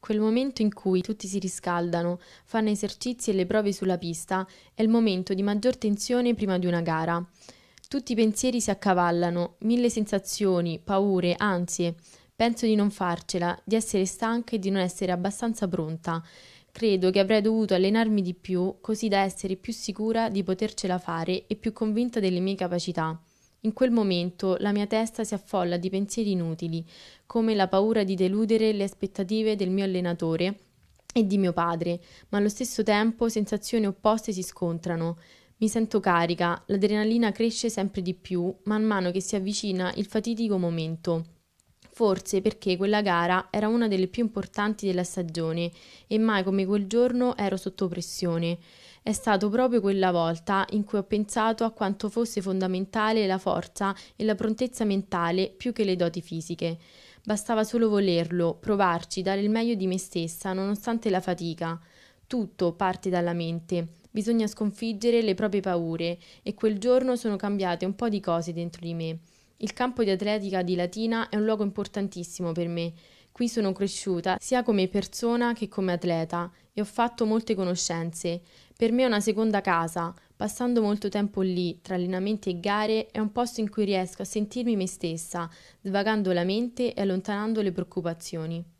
Quel momento in cui tutti si riscaldano, fanno esercizi e le prove sulla pista è il momento di maggior tensione prima di una gara. Tutti i pensieri si accavallano, mille sensazioni, paure, ansie. Penso di non farcela, di essere stanca e di non essere abbastanza pronta. Credo che avrei dovuto allenarmi di più, così da essere più sicura di potercela fare e più convinta delle mie capacità. In quel momento la mia testa si affolla di pensieri inutili, come la paura di deludere le aspettative del mio allenatore e di mio padre, ma allo stesso tempo sensazioni opposte si scontrano. Mi sento carica, l'adrenalina cresce sempre di più man mano che si avvicina il fatidico momento forse perché quella gara era una delle più importanti della stagione e mai come quel giorno ero sotto pressione. È stato proprio quella volta in cui ho pensato a quanto fosse fondamentale la forza e la prontezza mentale più che le doti fisiche. Bastava solo volerlo, provarci, dare il meglio di me stessa nonostante la fatica. Tutto parte dalla mente. Bisogna sconfiggere le proprie paure e quel giorno sono cambiate un po' di cose dentro di me. Il campo di atletica di Latina è un luogo importantissimo per me. Qui sono cresciuta sia come persona che come atleta e ho fatto molte conoscenze. Per me è una seconda casa. Passando molto tempo lì, tra allenamenti e gare, è un posto in cui riesco a sentirmi me stessa, svagando la mente e allontanando le preoccupazioni.